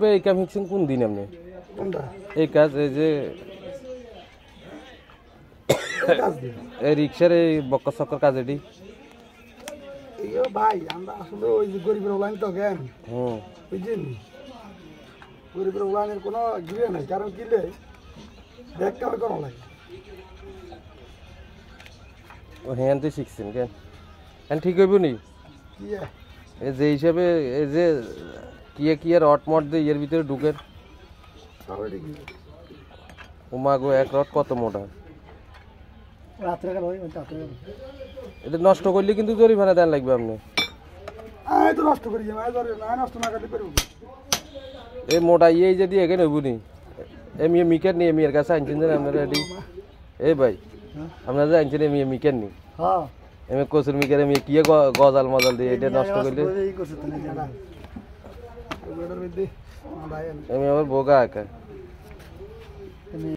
ভাই এই কাম কোন দিন আপনি এই কাজ এই যে এই রিক্সার এই বক্ক কাজ এটি ভাই আমরা আসলে ওই যে গরিবের তো জ্ঞান হুম বুঝছেন গরিবের ওলাইনের কোনো গিরে ইয়ে নাই কারণ দেখতে হবে কোনো ও হ্যাঁ তুই শিখছেন কেন হ্যাঁ ঠিক হইব নি যে হিসাবে এই যে এই কি আর হট মত দ ইয়ার ভিতরে ঢোকে ও মাগো এক রড কত মোডা রাতে গেল ওই মানে তারপরে এটা নষ্ট কইলে কিন্তু দরিভানা দেন লাগব আপনি আইতো নষ্ট করি যা আই ধরে না নষ্ট না করিও এই মোডা এই যদি এখানে হইব নি আমি মিকে নিয়ে মিরের কাছে antigenic এনে রেডি এই ভাই আপনারা যে antigenic মি মিকেন নি হ্যাঁ আমি কোসর মি করে মি কি গজাল মজাল দি এটা নষ্ট কইলে కంప్యూటర్ విద్య భయ మేము ఎవరు భోగా